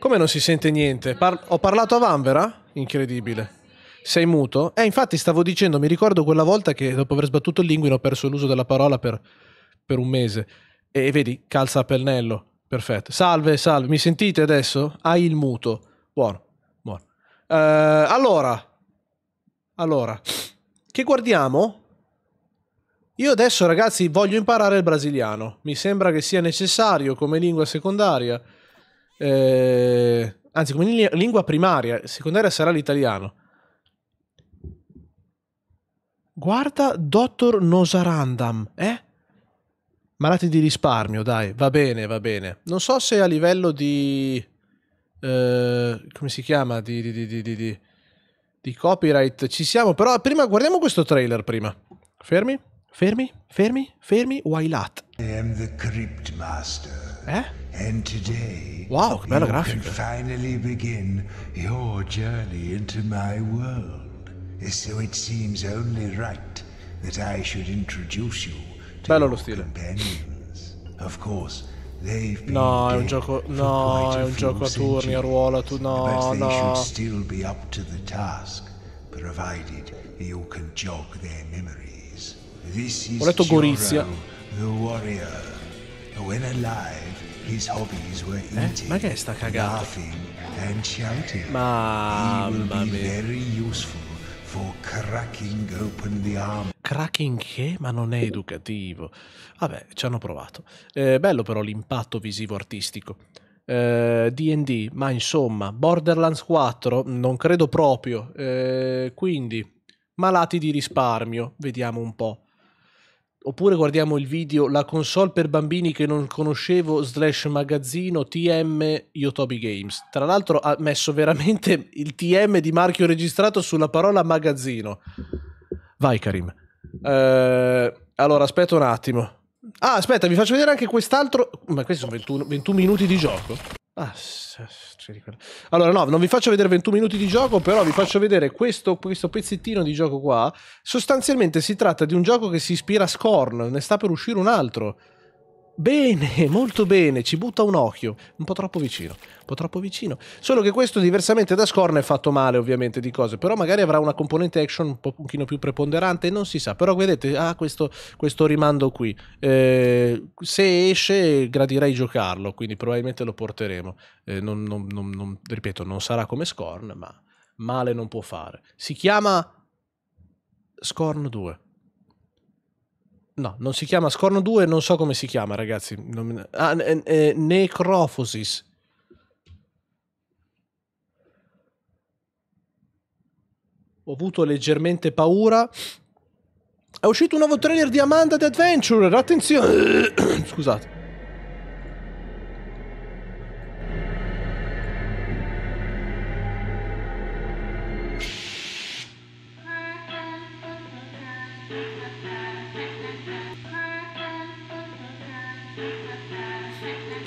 Come non si sente niente? Par- ho parlato a Vanvera? Incredibile. Sei muto? Eh, infatti stavo dicendo, mi ricordo quella volta che dopo aver sbattuto il linguino ho perso l'uso della parola per, per un mese. E vedi, calza a pennello. Perfetto. Salve, salve. Mi sentite adesso? Hai il muto. Buono, buono. Eh, allora, allora, che guardiamo? Io adesso, ragazzi, voglio imparare il brasiliano. Mi sembra che sia necessario come lingua secondaria eh, anzi come lingua primaria, secondaria sarà l'italiano. Guarda Dottor Nosarandam, eh? Malati di risparmio, dai, va bene, va bene. Non so se a livello di... Eh, come si chiama? Di, di, di, di, copyright ci siamo, però prima guardiamo questo trailer prima. Fermi, fermi, fermi, fermi, not? I am the Crypt Master. Eh? And today wow, che bella grafica. finally begin your journey into my world. E so it seems only right that I should introduce you to Bello lo stile. companions. Of course, No, è un gioco no, è un gioco a turni, a ruolo, tu no, no. should still be up to the task, provided you can jog their memories. This is Gorizia. Chiro, the warrior. When alive, his hobbies were eating, eh? Ma che è sta cagata? Laughing and shouting. Mamma mia. Very useful for cracking open the arm. Cracking che? Ma non è educativo. Vabbè, ci hanno provato. Eh, bello però l'impatto visivo artistico. D&D, eh, ma insomma, Borderlands 4 non credo proprio, eh, quindi malati di risparmio, vediamo un po'. Oppure guardiamo il video La console per bambini che non conoscevo, slash magazzino TM Yotobi Games. Tra l'altro ha messo veramente il TM di marchio registrato sulla parola magazzino. Vai Karim. Eh, allora, aspetta un attimo. Ah, aspetta, vi faccio vedere anche quest'altro. Ma questi sono 21, 21 minuti di gioco. Ah, allora, no, non vi faccio vedere 21 minuti di gioco, però vi faccio vedere questo, questo, pezzettino di gioco qua. Sostanzialmente si tratta di un gioco che si ispira a Scorn, ne sta per uscire un altro. Bene, molto bene, ci butta un occhio, un po' troppo vicino, un po' troppo vicino. Solo che questo diversamente da Scorn è fatto male ovviamente di cose, però magari avrà una componente action un pochino più preponderante, non si sa. Però vedete, ha ah, questo, questo, rimando qui. Eh, se esce gradirei giocarlo, quindi probabilmente lo porteremo. Eh, non, non, non, ripeto, non sarà come Scorn, ma male non può fare. Si chiama Scorn 2. No, non si chiama Scorno 2, non so come si chiama, ragazzi. Non... Ah, ne- ne- eh, necrophosis. Ho avuto leggermente paura. È uscito un nuovo trailer di Amanda The Adventurer. Attenzione. Scusate.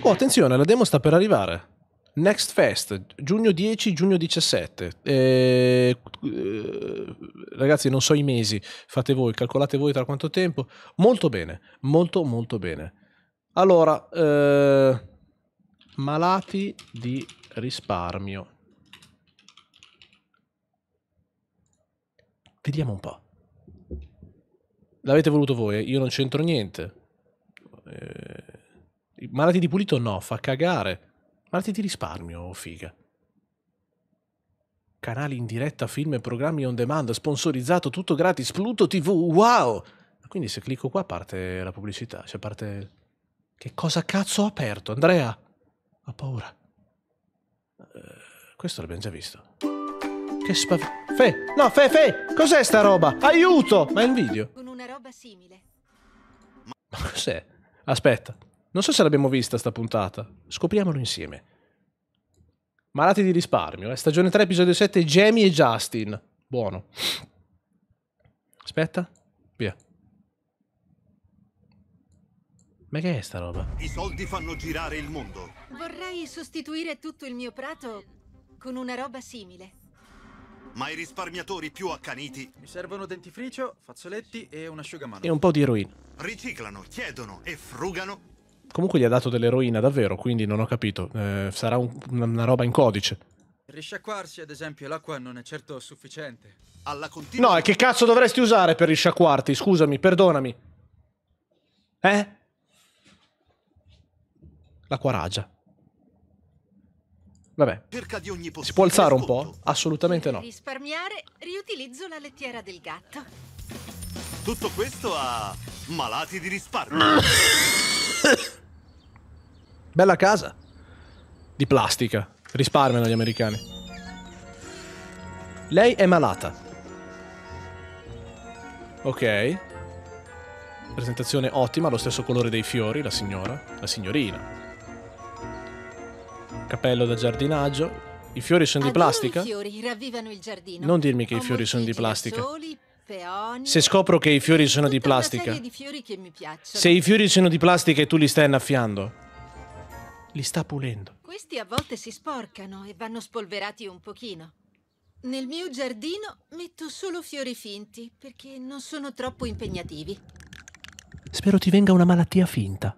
Oh, attenzione, la demo sta per arrivare. Next Fest, giugno 10, giugno 17. Eh, eh, ragazzi, non so i mesi, fate voi, calcolate voi tra quanto tempo. Molto bene, molto molto bene. Allora, eh, malati di risparmio. Vediamo un po'. L'avete voluto voi, eh? io non c'entro niente. Eh, Malati di pulito no, fa cagare. Malati di risparmio, oh, figa. Canali in diretta, film e programmi on demand, sponsorizzato, tutto gratis, Pluto TV, wow! Quindi se clicco qua parte la pubblicità, cioè parte... Che cosa cazzo ho aperto, Andrea? Ho paura. Eh, questo l'abbiamo già visto. Che spavento... Fe! No, Fe, Fe! Cos'è sta roba? Aiuto! Ma è un video. Con una roba simile. Ma cos'è? Aspetta. Non so se l'abbiamo vista sta puntata. Scopriamolo insieme. Malati di risparmio, eh? stagione 3, episodio 7, Jamie e Justin. Buono. Aspetta, via. Ma che è sta roba? I soldi fanno girare il mondo. Vorrei sostituire tutto il mio prato con una roba simile. Ma i risparmiatori più accaniti... Mi servono dentifricio, fazzoletti e un asciugamano. E un po' di eroina. Riciclano, chiedono e frugano Comunque gli ha dato dell'eroina davvero, quindi non ho capito. Eh, sarà un, una roba in codice. Risciacquarsi, ad esempio, l'acqua non è certo sufficiente. Alla continua... No, e che cazzo dovresti usare per risciacquarti? Scusami, perdonami. Eh? L'acqua raggia. Vabbè. si può alzare un po'? Assolutamente no. Per risparmiare, riutilizzo la lettiera del gatto. Tutto questo a malati di risparmio. Bella casa. Di plastica. Risparmiano gli americani. Lei è malata. Ok. Presentazione ottima, lo stesso colore dei fiori, la signora. La signorina. Cappello da giardinaggio. I fiori sono di plastica? I fiori ravvivano il giardino. Non dirmi che Ho i fiori sono di plastica. Soli, peoni, Se scopro che i fiori sono di plastica. Di Se i fiori sono di plastica e tu li stai innaffiando. Li sta pulendo. Questi a volte si sporcano e vanno spolverati un pochino. Nel mio giardino metto solo fiori finti perché non sono troppo impegnativi. Spero ti venga una malattia finta.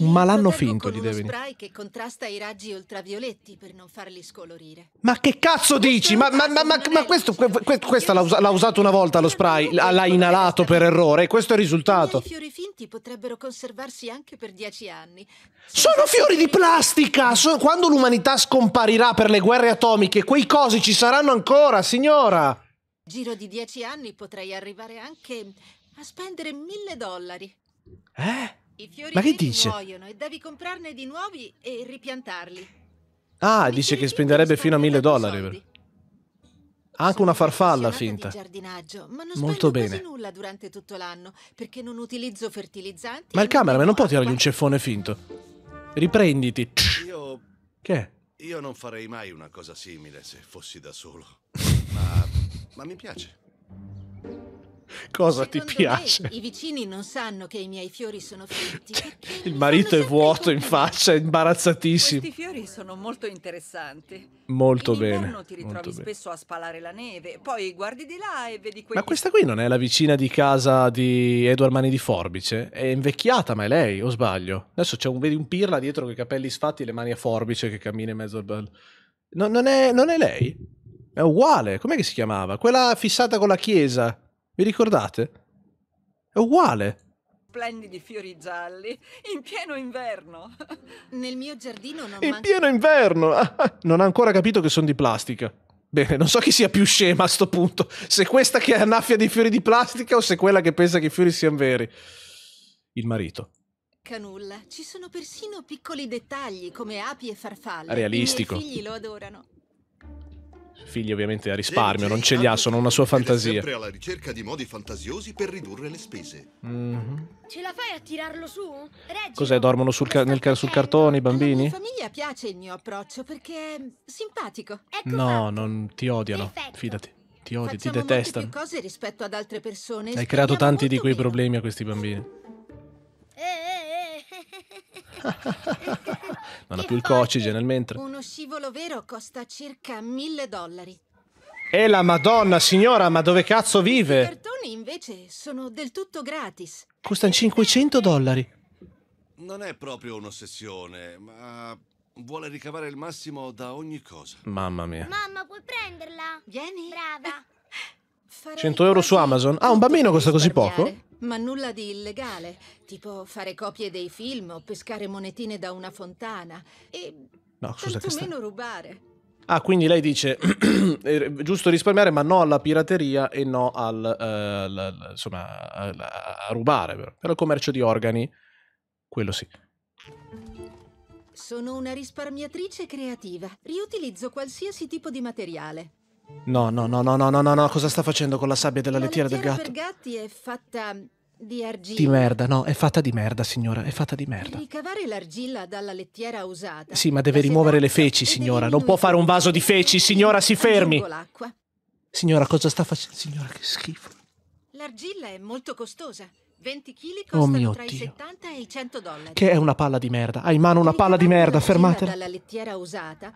Un malanno finto gli deve venire. che contrasta i raggi ultravioletti per non farli scolorire. Ma che cazzo dici? Ma, ma, ma, ma questo, questo, questo l'ha, usato una volta lo spray, l'ha inalato per errore. e Questo è il risultato. I fiori finti fioriti potrebbero conservarsi anche per dieci anni. Sono fiori di plastica! quando l'umanità scomparirà per le guerre atomiche, quei cosi ci saranno ancora, signora! Giro di dieci anni potrei arrivare anche a spendere mille dollari. Eh? I fiori Ma che dice? muoiono e devi comprarne di nuovi e ripiantarli. Ah, dice che spenderebbe fino a mille dollari. Soldi anche una farfalla finta. Molto bene. Ma il cameraman non può tirargli un ceffone finto. Riprenditi. Io Che è? Io non farei mai una cosa simile se fossi da solo. ma, ma mi piace. Cosa Secondo ti piace? Me, I vicini non sanno che i miei fiori sono finti. Il marito è vuoto in faccia, è imbarazzatissimo. I fiori sono molto interessanti. Molto in bene. ti ritrovi spesso bene. a spalare la neve, poi guardi di là e vedi quelli... Ma questa qui non è la vicina di casa di Edward Mani di Forbice? È invecchiata, ma è lei, o sbaglio? Adesso c'è un, vedi un pirla dietro con i capelli sfatti e le mani a forbice che cammina in mezzo al... Bel... No, non, è, non è lei? È uguale, com'è che si chiamava? Quella fissata con la chiesa vi ricordate? È uguale. Splendidi fiori gialli, in pieno inverno. Nel mio giardino non In manca... pieno inverno! Ah, ah, non ha ancora capito che sono di plastica. Bene, non so chi sia più scema a sto punto. Se questa che annaffia dei fiori di plastica o se quella che pensa che i fiori siano veri. Il marito. Canulla, ci sono persino piccoli dettagli come api e farfalle. Realistico. I miei figli lo adorano figli ovviamente a risparmio, non ce li ha, sono una sua fantasia. Sempre alla ricerca di modi fantasiosi per ridurre le spese. Mm-hmm. Ce la fai a tirarlo su? Reggio, Cos'è, dormono sul, ca- nel, sul eh, cartone i bambini? Alla famiglia piace il mio approccio perché è simpatico. Ecco no, non ti odiano, Perfetto. fidati. Ti odiano, ti detestano. cose rispetto ad altre persone. Hai creato tanti di quei problemi a questi bambini. Eh, eh, eh. non ha più il coccige nel mentre. Uno scivolo vero costa circa mille dollari. E la madonna signora, ma dove cazzo vive? I cartoni invece sono del tutto gratis. Costano 500 dollari. Non è proprio un'ossessione, ma vuole ricavare il massimo da ogni cosa. Mamma mia. Mamma, puoi prenderla? Vieni. Brava. 100 euro su Amazon. Ah, un bambino costa così poco? Ma nulla di illegale, tipo fare copie dei film o pescare monetine da una fontana e no, scusa, che sta... meno rubare. Ah, quindi lei dice eh, giusto risparmiare, ma no alla pirateria e no al, uh, eh, la, insomma, a, a rubare, però. però il commercio di organi, quello sì. Sono una risparmiatrice creativa. Riutilizzo qualsiasi tipo di materiale. No, no, no, no, no, no, no, no, cosa sta facendo con la sabbia della la lettiera, lettiera del gatto? La lettiera per gatti è fatta di argilla. Di merda, no, è fatta di merda, signora, è fatta di merda. ricavare l'argilla dalla lettiera usata. Sì, ma deve rimuovere le feci, signora, non può fare un vaso di feci, signora, si fermi. Signora, cosa sta facendo? Signora, che schifo. L'argilla è molto costosa. 20 kg costano oh tra Dio. i 70 e i 100 dollari. Che è una palla di merda. Ha in mano una palla di merda, fermate. dalla lettiera usata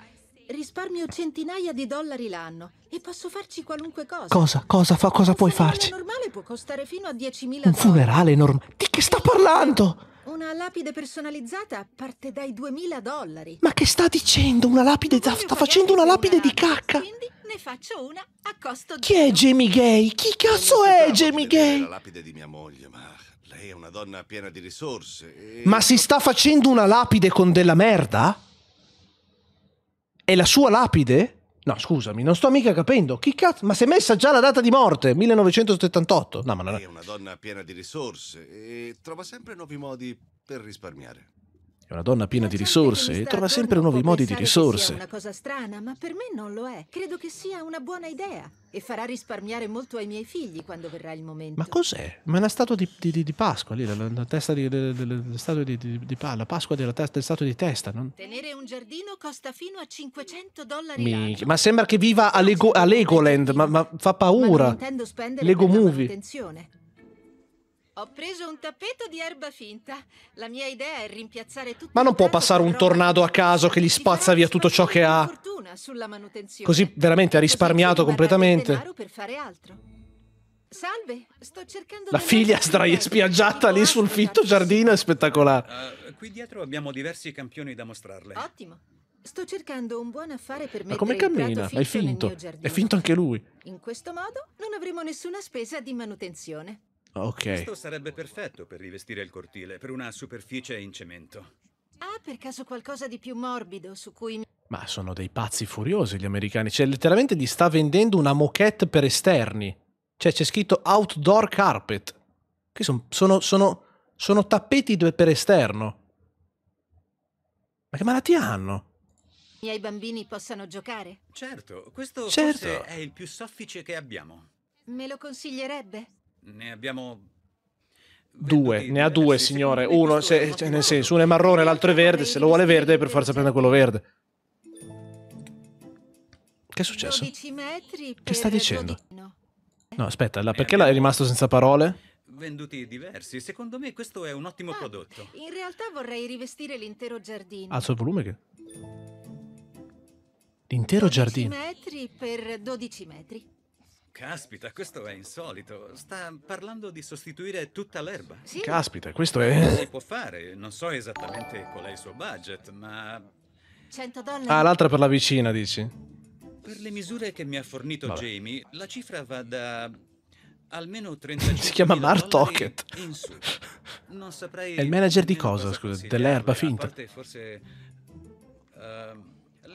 Risparmio centinaia di dollari l'anno e posso farci qualunque cosa. Cosa? Cosa, fa, cosa puoi farci? Un normale può costare fino a 10.000 Un funerale normale? Di che sta parlando? Una lapide personalizzata parte dai 2.000 dollari. Ma che sta dicendo? Una lapide... Sta, sta facendo una lapide una, di cacca. Quindi ne faccio una a costo di... Chi è Jamie Gay? Chi cazzo è Jamie Gay? La lapide di mia moglie, ma... Lei è una donna piena di risorse. E... Ma si sta facendo una lapide con della merda? è la sua lapide... No, scusami, non sto mica capendo. Chi cazzo? Ma si è messa già la data di morte, 1978. No, ma non è. È una donna piena di risorse e trova sempre nuovi modi per risparmiare. È una donna piena di risorse e trova sempre nuovi modi di risorse. È una cosa strana, ma per me non lo è. Credo che sia una buona idea e farà risparmiare molto ai miei figli quando verrà il momento. Ma cos'è? Ma è la statua di, di, di Pasqua lì, la, la, la testa di, di la Pasqua della testa, del statua di testa. Non... Tenere un giardino costa fino a 500 dollari Minchia, ma sembra che viva a, Lego, a Legoland, ma, ma, fa paura. Ma non intendo spendere Lego per Movie. Ho preso un tappeto di erba finta. La mia idea è rimpiazzare tutto. Ma non può passare un tornado a caso che gli spazza via tutto ciò che ha. Così veramente ha risparmiato completamente. Salve, sto cercando La figlia sdraia spiaggiata lì sul fitto giardino è spettacolare. Uh, qui dietro abbiamo diversi campioni da mostrarle. Ottimo. Sto cercando un buon affare per me. Ma come cammina? Hai finto. È finto anche lui. In questo modo non avremo nessuna spesa di manutenzione. Ok. Questo sarebbe perfetto per rivestire il cortile, per una superficie in cemento. Ah, per caso qualcosa di più morbido su cui... Ma sono dei pazzi furiosi gli americani. Cioè, letteralmente gli sta vendendo una moquette per esterni. Cioè, c'è scritto outdoor carpet. Che sono, sono, sono, sono tappeti per esterno. Ma che malattia hanno? I miei bambini possano giocare? Certo, questo certo. è il più soffice che abbiamo. Me lo consiglierebbe? Ne abbiamo Due, ne ha due, eh, signore. Uno, se, cioè, nel senso, uno è marrone, l'altro è verde. Se lo vuole verde, per forza prende quello verde. Che è successo? Che sta dicendo? Eh? No, aspetta, la, perché è rimasto senza parole? Venduti diversi, secondo me questo è un ottimo ah, prodotto. In realtà vorrei rivestire l'intero giardino. Alzo il volume che... L'intero giardino. 12 metri per 12 metri. Caspita, questo è insolito. Sta parlando di sostituire tutta l'erba. Sì. Caspita, questo è... Si può fare. Non so esattamente qual è il suo budget, ma... 100 dollari. Ah, l'altra per la vicina, dici? Per le misure che mi ha fornito Vabbè. Jamie, la cifra va da almeno 35 Si chiama Martocket. Non saprei È il manager di cosa, cosa scusa? Dell'erba finta. A parte forse uh,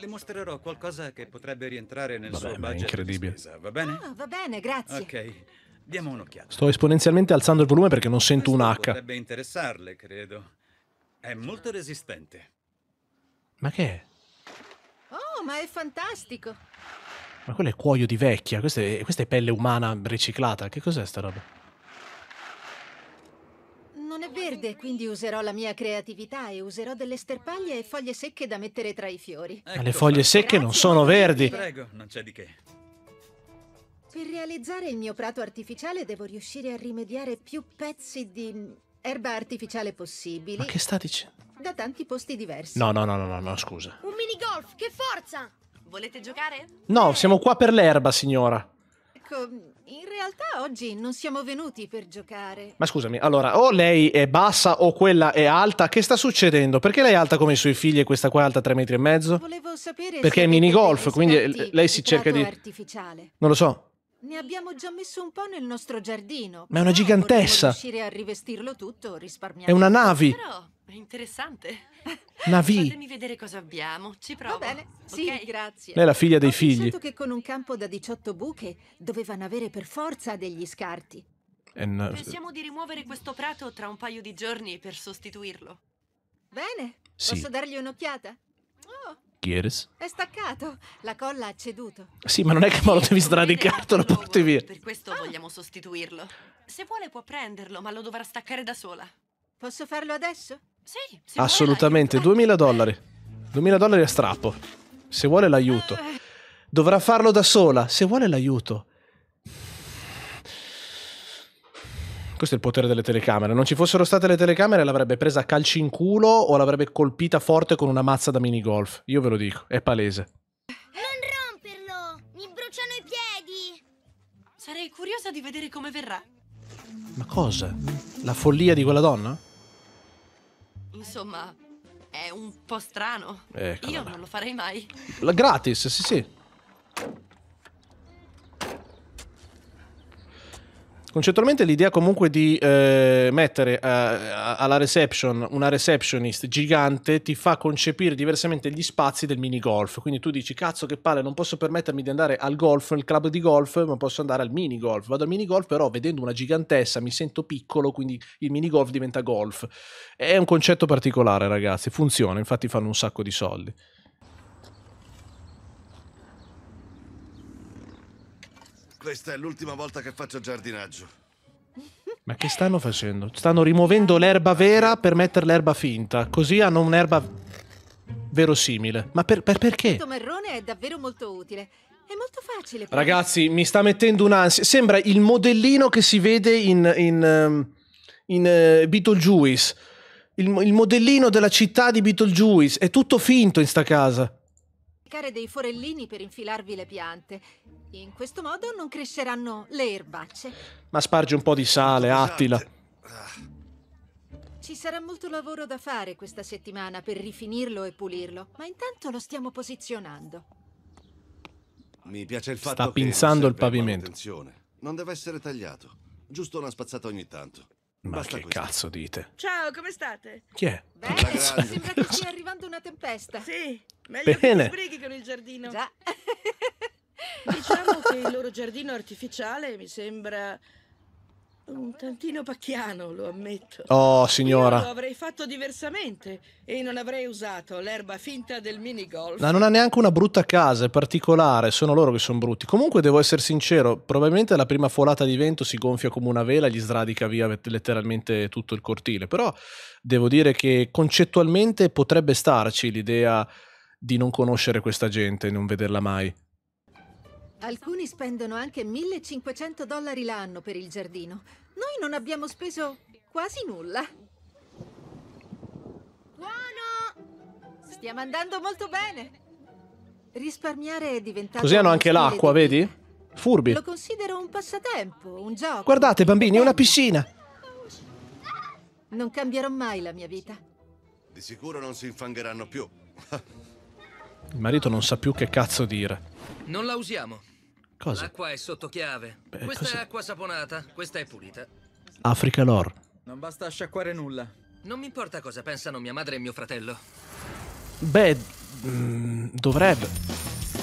le mostrerò qualcosa che potrebbe rientrare nel Vabbè, suo budget. Incredibile. Spesa, va bene? Ah, va bene, grazie. Ok. Diamo un'occhiata. Sto esponenzialmente alzando il volume perché non sento un H. Potrebbe interessarle, credo. È molto resistente. Ma che è? Oh, ma è fantastico. Ma quello è cuoio di vecchia, questa è, questa è pelle umana riciclata. Che cos'è sta roba? verde, quindi userò la mia creatività e userò delle sterpaglie e foglie secche da mettere tra i fiori. Ecco Ma le foglie secche non sono verdi. Prego, non c'è di che. Per realizzare il mio prato artificiale devo riuscire a rimediare più pezzi di erba artificiale possibili. Ma che sta dicendo? Da tanti posti diversi. No, no, no, no, no, scusa. Un minigolf, che forza! Volete giocare? No, siamo qua per l'erba, signora. Ecco, in realtà oggi non siamo venuti per giocare. Ma scusami, allora, o lei è bassa o quella è alta, che sta succedendo? Perché lei è alta come i suoi figli e questa qua è alta 3 metri e mezzo? Volevo sapere Perché è minigolf, quindi eh, lei si cerca di... artificiale. Non lo so. Ne abbiamo già messo un po' nel nostro giardino. Ma è una gigantessa. riuscire a rivestirlo tutto, risparmiamo. È una navi. Però è interessante. Navi. Fatemi vedere cosa abbiamo. Ci provo. Va bene. Sì, okay. grazie. Lei è la figlia dei Ho figli. Ho pensato che con un campo da 18 buche dovevano avere per forza degli scarti. Eh, And... Pensiamo di rimuovere questo prato tra un paio di giorni per sostituirlo. Bene. Sì. Posso dargli un'occhiata? Oh. Gears. È staccato. La colla ha ceduto. Sì, ma non è che me lo devi sradicato, lo porti via. Per questo ah. vogliamo sostituirlo. Se vuole può prenderlo, ma lo dovrà staccare da sola. Posso farlo adesso? Sì, Assolutamente, 2000 dollari. 2000 dollari a strappo. Se vuole l'aiuto. Dovrà farlo da sola, se vuole l'aiuto. Questo è il potere delle telecamere. Non ci fossero state le telecamere, l'avrebbe presa a calci in culo o l'avrebbe colpita forte con una mazza da minigolf. Io ve lo dico, è palese. Non romperlo! Mi bruciano i piedi! Sarei curiosa di vedere come verrà. Ma cosa? La follia di quella donna? Insomma, è un po' strano. Eccola. Io non lo farei mai. La gratis, sì, sì. Concettualmente l'idea comunque di eh, mettere eh, a, alla reception una receptionist gigante ti fa concepire diversamente gli spazi del mini golf. Quindi tu dici, cazzo che palle, non posso permettermi di andare al golf, al club di golf, ma posso andare al mini golf. Vado al mini golf però vedendo una gigantessa mi sento piccolo, quindi il mini golf diventa golf. È un concetto particolare ragazzi, funziona, infatti fanno un sacco di soldi. Questa è l'ultima volta che faccio giardinaggio. Ma che stanno facendo? Stanno rimuovendo l'erba vera per mettere l'erba finta. Così hanno un'erba verosimile. Ma per, per, perché? Questo marrone è davvero molto utile. È molto facile. Poi. Ragazzi, mi sta mettendo un'ansia. Sembra il modellino che si vede in, in, ehm, in uh, Beetlejuice. Il, il modellino della città di Beetlejuice. È tutto finto in sta casa dei forellini per infilarvi le piante. In questo modo non cresceranno le erbacce. Ma spargi un po' di sale, esatto. Attila. Ci sarà molto lavoro da fare questa settimana per rifinirlo e pulirlo, ma intanto lo stiamo posizionando. Mi piace il fatto Sta che pinzando il pavimento. Attenzione. Non deve essere tagliato, giusto una spazzata ogni tanto. Ma Basta che questo. cazzo dite? Ciao, come state? Chi è? Bene, sembra che stia arrivando una tempesta. Sì, meglio Bene. che sbrighi con il giardino. Già. diciamo che il loro giardino artificiale mi sembra un tantino pacchiano, lo ammetto. Oh, signora. Io lo avrei fatto diversamente e non avrei usato l'erba finta del minigolf. Ma non ha neanche una brutta casa, è particolare, sono loro che sono brutti. Comunque devo essere sincero, probabilmente la prima folata di vento si gonfia come una vela e gli sradica via letteralmente tutto il cortile, però devo dire che concettualmente potrebbe starci l'idea di non conoscere questa gente e non vederla mai. Alcuni spendono anche 1500 dollari l'anno per il giardino. Noi non abbiamo speso quasi nulla. Buono! Stiamo andando molto bene. Risparmiare è diventato... Così hanno anche l'acqua, vedi? Furbi. Lo considero un passatempo, un gioco. Guardate bambini, è una piscina. Non cambierò mai la mia vita. Di sicuro non si infangheranno più. il marito non sa più che cazzo dire. Non la usiamo. Cosa? L'acqua è sotto chiave. Beh, questa cosa? è acqua saponata, questa è pulita. Africa lore. Non basta sciacquare nulla. Non mi importa cosa pensano mia madre e mio fratello. Beh, mh, mm, dovrebbe.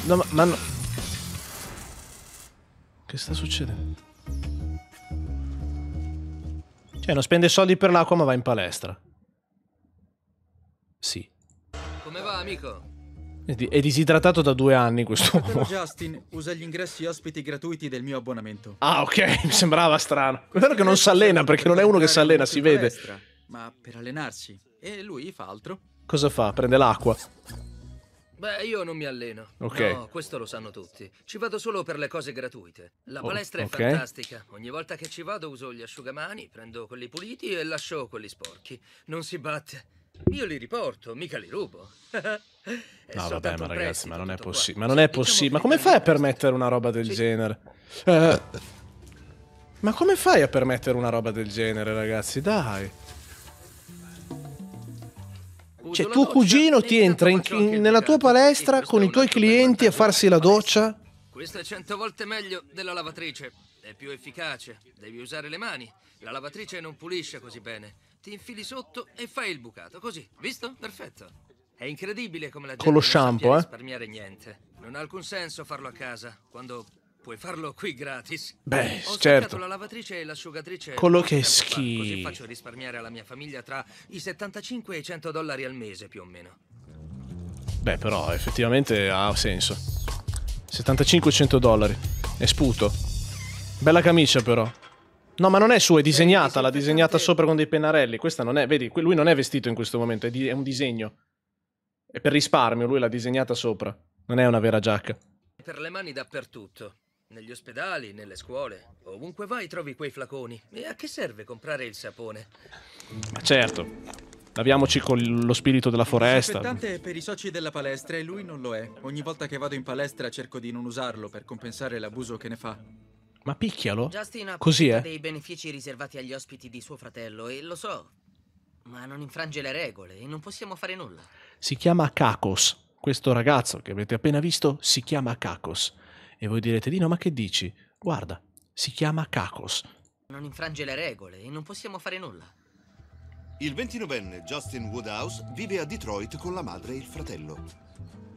No, ma, ma no. Che sta succedendo? Cioè, non spende soldi per l'acqua, ma va in palestra. Sì. Come va, amico? È disidratato da due anni questo uomo. Justin usa gli ingressi ospiti gratuiti del mio abbonamento. Ah, ok, mi sembrava strano. È vero che non si allena perché non è uno che si allena, si vede. Palestra, ma per allenarsi. E lui fa altro. Cosa fa? Prende l'acqua. Beh, io non mi alleno. Ok. No, questo lo sanno tutti. Ci vado solo per le cose gratuite. La oh, palestra oh, okay. è fantastica. Ogni volta che ci vado uso gli asciugamani, prendo quelli puliti e lascio quelli sporchi. Non si batte. Io li riporto, mica li rubo. no, vabbè, ma ragazzi, ma non è possibile. Ma non è diciamo possibile. Ma come fai a permettere una roba del genere? Eh, ma come fai a permettere una roba del genere, ragazzi? Dai. Cioè, tuo cugino ti entra in, in, nella tua palestra con i tuoi clienti a farsi la doccia? Questa è cento volte meglio della lavatrice. È più efficace. Devi usare le mani. La lavatrice non pulisce così bene ti infili sotto e fai il bucato, così, visto? Perfetto. È incredibile come la gente Con lo shampoo, non eh? risparmiare niente. Non ha alcun senso farlo a casa, quando puoi farlo qui gratis. Beh, Ho certo. la lavatrice e l'asciugatrice. Quello che schifo. Così faccio risparmiare alla mia famiglia tra i 75 e i 100 dollari al mese, più o meno. Beh, però, effettivamente ha senso. 75-100 dollari. E sputo. Bella camicia, però. No, ma non è sua, è disegnata, l'ha disegnata sopra con dei pennarelli. Questa non è, vedi, lui non è vestito in questo momento, è, di, è un disegno. E per risparmio, lui l'ha disegnata sopra. Non è una vera giacca. Per le mani dappertutto. Negli ospedali, nelle scuole, ovunque vai trovi quei flaconi. E a che serve comprare il sapone? Ma certo, laviamoci con lo spirito della foresta. L'aspettante è per i soci della palestra e lui non lo è. Ogni volta che vado in palestra cerco di non usarlo per compensare l'abuso che ne fa. Ma picchialo? Justin ha Così è? Eh? dei benefici riservati agli ospiti di suo fratello e lo so, ma non infrange le regole e non possiamo fare nulla. Si chiama Kakos. Questo ragazzo che avete appena visto si chiama Kakos. E voi direte di no, ma che dici? Guarda, si chiama Kakos. Non infrange le regole e non possiamo fare nulla. Il 29enne Justin Woodhouse vive a Detroit con la madre e il fratello.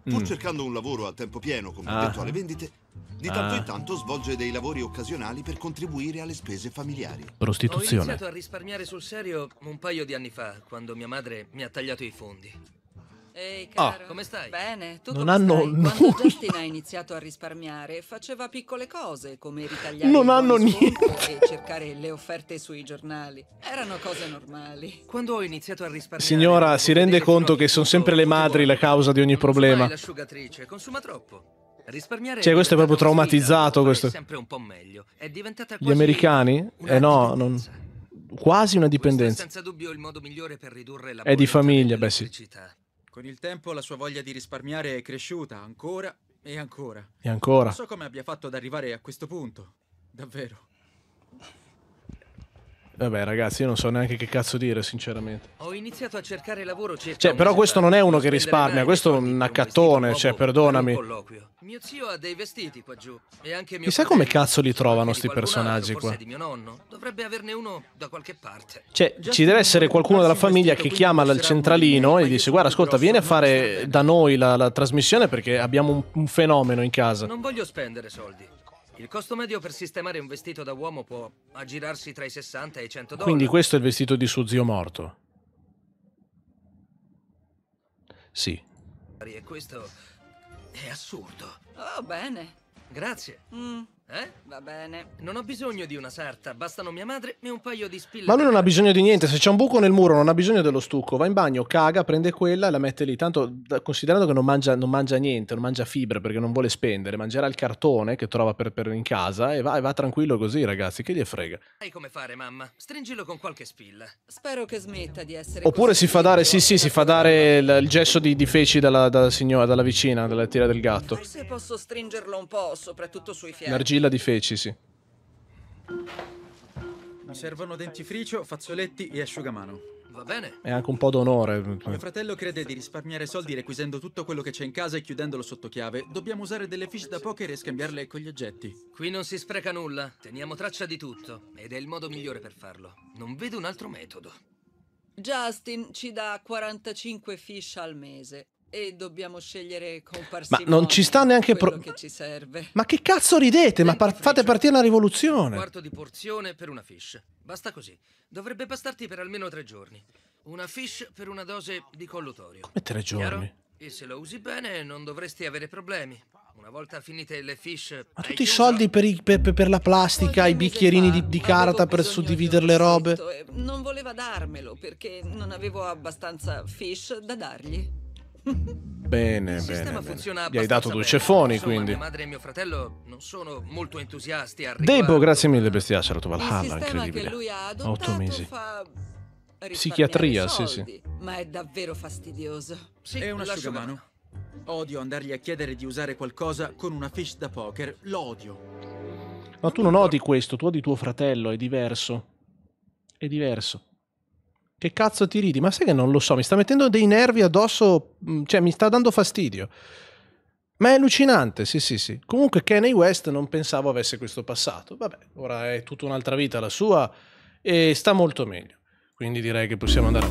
Pur mm. cercando un lavoro a tempo pieno come ah. detto alle vendite, di tanto ah. in tanto svolge dei lavori occasionali per contribuire alle spese familiari. Prostituzione. Ho iniziato a risparmiare sul serio un paio di anni fa, quando mia madre mi ha tagliato i fondi. Ehi, ah. caro, ah. come stai? Bene, tu non hanno stai? Quando Justin ha iniziato a risparmiare, faceva piccole cose come ritagliare non hanno niente. e cercare le offerte sui giornali. Erano cose normali. Quando ho iniziato a risparmiare Signora, si rende conto che sono sempre le madri la causa di ogni problema. L'asciugatrice consuma troppo. Risparmiare cioè, questo è proprio traumatizzato. Questo. Gli americani? Eh no, non... quasi una dipendenza. È di famiglia, beh sì. Con il tempo la sua voglia di risparmiare è cresciuta ancora e ancora. E ancora. Non so come abbia fatto ad arrivare a questo punto, davvero. Vabbè ragazzi, io non so neanche che cazzo dire, sinceramente. Ho iniziato a cercare lavoro circa Cioè, però questo non è uno che risparmia, questo è un accattone, cioè, perdonami. Mio zio ha dei vestiti qua giù e anche mio Chissà come cazzo li trovano sti personaggi altro, qua. Di mio nonno. Dovrebbe averne uno da qualche parte. Cioè, ci deve essere qualcuno della famiglia che chiama il centralino e gli dice "Guarda, ascolta, vieni a fare da noi la, la trasmissione perché abbiamo un, un fenomeno in casa". Non voglio spendere soldi. Il costo medio per sistemare un vestito da uomo può aggirarsi tra i 60 e i 100 dollari. Quindi questo è il vestito di suo zio morto. Sì. E questo è assurdo. Oh, bene. Grazie. Mm. Eh? Va bene. Non ho bisogno di una sarta, bastano mia madre e un paio di spille. Ma lui non ha bisogno di niente, se c'è un buco nel muro non ha bisogno dello stucco, va in bagno, caga, prende quella e la mette lì. Tanto considerando che non mangia, non mangia niente, non mangia fibre perché non vuole spendere, mangerà il cartone che trova per, per in casa e va, e va, tranquillo così ragazzi, che gli frega. Sai come fare mamma, stringilo con qualche spilla. Spero che smetta di essere... Oppure si fa dare, sì sì, si fa dare il, il gesso di, di feci dalla, dalla, signora, dalla vicina, dalla tira del gatto. Forse posso stringerlo un po', soprattutto sui fianchi fila di feci, sì. Mi servono dentifricio, fazzoletti e asciugamano. Va bene. È anche un po' d'onore. Mio fratello crede di risparmiare soldi requisendo tutto quello che c'è in casa e chiudendolo sotto chiave. Dobbiamo usare delle fish da poker e scambiarle con gli oggetti. Qui non si spreca nulla. Teniamo traccia di tutto. Ed è il modo migliore per farlo. Non vedo un altro metodo. Justin ci dà 45 fish al mese. E dobbiamo scegliere con parsimonia. Ma non ci sta neanche pro- che ci serve. Ma che cazzo ridete? Ma par- fate partire una rivoluzione. Un quarto di porzione per una fish. Basta così. Dovrebbe bastarti per almeno tre giorni. Una fish per una dose di collutorio. Come tre giorni? Chiaro? E se lo usi bene non dovresti avere problemi. Una volta finite le fish... Ma tutti i soldi per, i, per, per, la plastica, i bicchierini di, di carta per suddividere le robe. Non voleva darmelo perché non avevo abbastanza fish da dargli. Bene, il bene. bene. Gli hai dato due ceffoni, quindi. Mia madre e mio fratello non sono molto entusiasti al Debo, grazie mille, bestiacero tu Valhalla, incredibile. Otto mesi. Fa... Psichiatria, soldi, sì, sì. Ma è davvero fastidioso. Sì, è un asciugamano. Odio andargli a chiedere di usare qualcosa con una fish da poker. l'odio Ma tu non odi questo, tu odi tuo fratello, è diverso. È diverso. Che cazzo ti ridi? Ma sai che non lo so, mi sta mettendo dei nervi addosso, mm, cioè mi sta dando fastidio. Ma è allucinante, sì, sì, sì. Comunque Kanye West non pensavo avesse questo passato. Vabbè, ora è tutta un'altra vita la sua e sta molto meglio. Quindi direi che possiamo andare.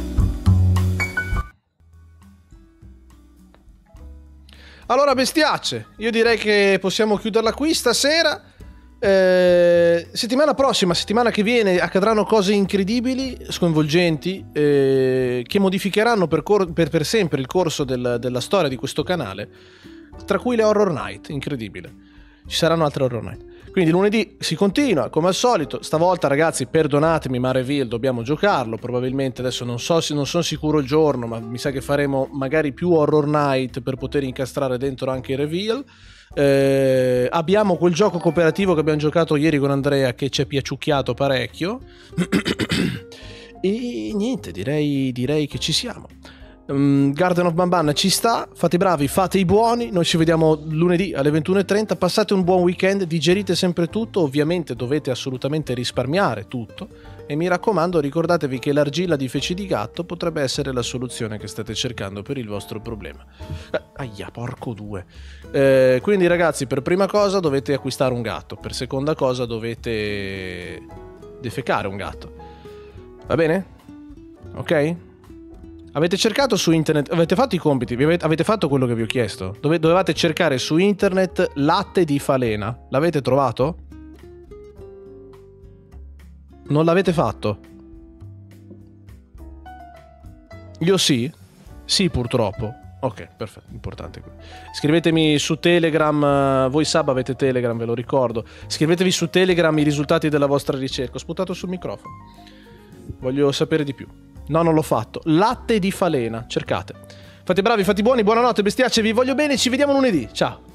Allora, bestiacce, io direi che possiamo chiuderla qui stasera. Eh, settimana prossima, settimana che viene, accadranno cose incredibili, sconvolgenti, eh, che modificheranno per, cor- per, per, sempre il corso del, della storia di questo canale, tra cui le Horror Night, incredibile. Ci saranno altre Horror Night. Quindi lunedì si continua, come al solito. Stavolta, ragazzi, perdonatemi, ma Reveal dobbiamo giocarlo. Probabilmente adesso non, so, non sono sicuro il giorno, ma mi sa che faremo magari più Horror Night per poter incastrare dentro anche i Reveal. Eh, abbiamo quel gioco cooperativo che abbiamo giocato ieri con Andrea che ci è piaciucchiato parecchio. e niente, direi, direi che ci siamo. Um, Garden of Bamban ci sta, fate i bravi, fate i buoni, noi ci vediamo lunedì alle 21.30, passate un buon weekend, digerite sempre tutto, ovviamente dovete assolutamente risparmiare tutto e mi raccomando, ricordatevi che l'argilla di feci di gatto potrebbe essere la soluzione che state cercando per il vostro problema. Eh, aia, porco due. Eh, quindi ragazzi, per prima cosa dovete acquistare un gatto, per seconda cosa dovete defecare un gatto. Va bene? Ok? Avete cercato su internet, avete fatto i compiti, avete, fatto quello che vi ho chiesto. Dove, dovevate cercare su internet latte di falena. L'avete trovato? Non l'avete fatto? Io sì? Sì, purtroppo. Ok, perfetto, importante. Scrivetemi su Telegram, eh, voi sub avete Telegram, ve lo ricordo. Scrivetevi su Telegram i risultati della vostra ricerca. Ho sputato sul microfono. Voglio sapere di più. No, non l'ho fatto. Latte di falena, cercate. Fate bravi, fate buoni, buonanotte bestiacce, vi voglio bene, ci vediamo lunedì. Ciao.